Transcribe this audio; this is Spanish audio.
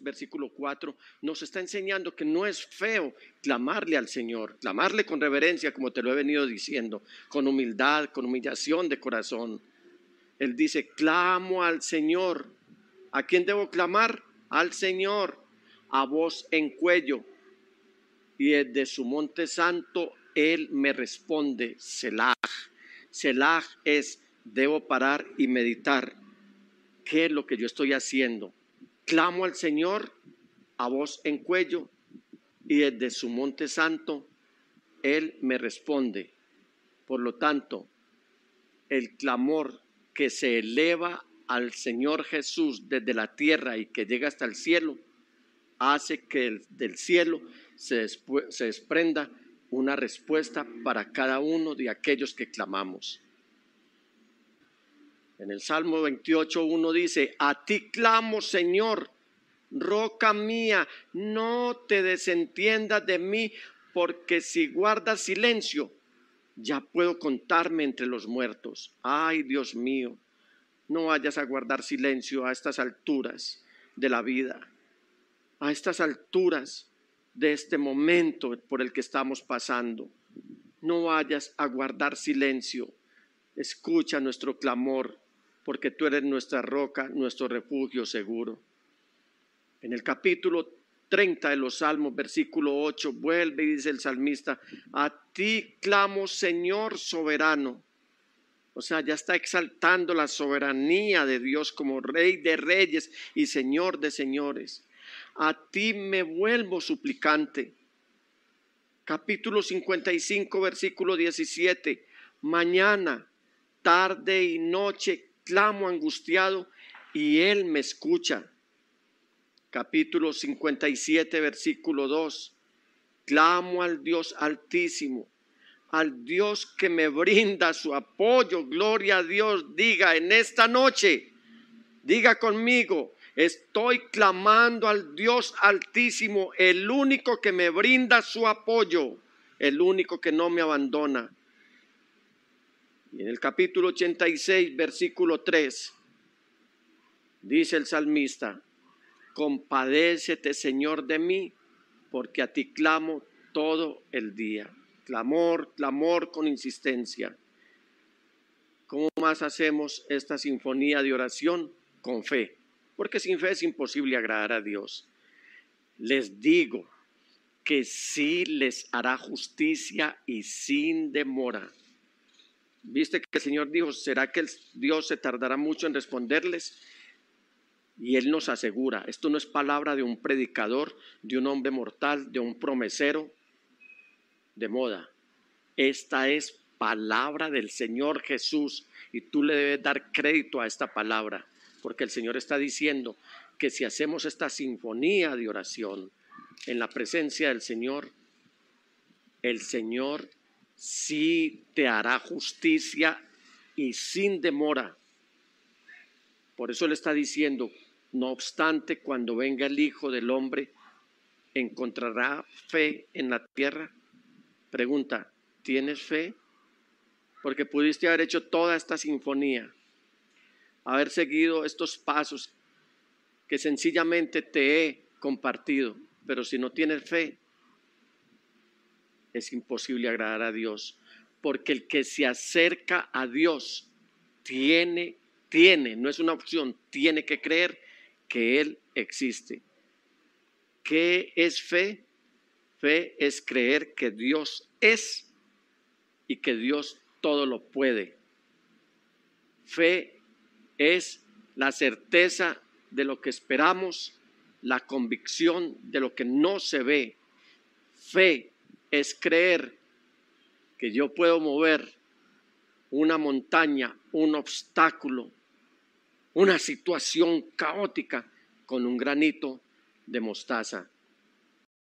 versículo 4, nos está enseñando que no es feo clamarle al Señor, clamarle con reverencia, como te lo he venido diciendo, con humildad, con humillación de corazón. Él dice, clamo al Señor. ¿A quién debo clamar? Al Señor, a voz en cuello. Y desde su monte santo Él me responde, Selah. Selah es, debo parar y meditar. ¿Qué es lo que yo estoy haciendo? Clamo al Señor a voz en cuello y desde su monte santo Él me responde. Por lo tanto, el clamor que se eleva al Señor Jesús desde la tierra y que llega hasta el cielo, hace que del cielo se, se desprenda una respuesta para cada uno de aquellos que clamamos. En el Salmo 28, dice, a ti clamo, Señor, roca mía, no te desentiendas de mí, porque si guardas silencio, ya puedo contarme entre los muertos. Ay, Dios mío, no vayas a guardar silencio a estas alturas de la vida, a estas alturas de este momento por el que estamos pasando. No vayas a guardar silencio. Escucha nuestro clamor porque tú eres nuestra roca, nuestro refugio seguro. En el capítulo 30 de los Salmos, versículo 8, vuelve y dice el salmista, a ti clamo Señor soberano. O sea, ya está exaltando la soberanía de Dios como rey de reyes y señor de señores. A ti me vuelvo suplicante. Capítulo 55, versículo 17. Mañana, tarde y noche clamo angustiado y Él me escucha. Capítulo 57, versículo 2. Clamo al Dios altísimo, al Dios que me brinda su apoyo. Gloria a Dios. Diga en esta noche, diga conmigo, estoy clamando al Dios altísimo, el único que me brinda su apoyo, el único que no me abandona y en el capítulo 86, versículo 3, dice el salmista, compadécete Señor de mí, porque a ti clamo todo el día. Clamor, clamor con insistencia. ¿Cómo más hacemos esta sinfonía de oración? Con fe, porque sin fe es imposible agradar a Dios. Les digo que sí les hará justicia y sin demora. Viste que el Señor dijo, ¿será que Dios se tardará mucho en responderles? Y Él nos asegura, esto no es palabra de un predicador, de un hombre mortal, de un promesero de moda. Esta es palabra del Señor Jesús y tú le debes dar crédito a esta palabra, porque el Señor está diciendo que si hacemos esta sinfonía de oración en la presencia del Señor, el Señor sí te hará justicia y sin demora. Por eso le está diciendo, no obstante, cuando venga el Hijo del Hombre, ¿encontrará fe en la tierra? Pregunta, ¿tienes fe? Porque pudiste haber hecho toda esta sinfonía, haber seguido estos pasos que sencillamente te he compartido, pero si no tienes fe, es imposible agradar a Dios, porque el que se acerca a Dios tiene, tiene, no es una opción, tiene que creer que Él existe. ¿Qué es fe? Fe es creer que Dios es y que Dios todo lo puede. Fe es la certeza de lo que esperamos, la convicción de lo que no se ve. Fe es creer que yo puedo mover una montaña, un obstáculo, una situación caótica con un granito de mostaza.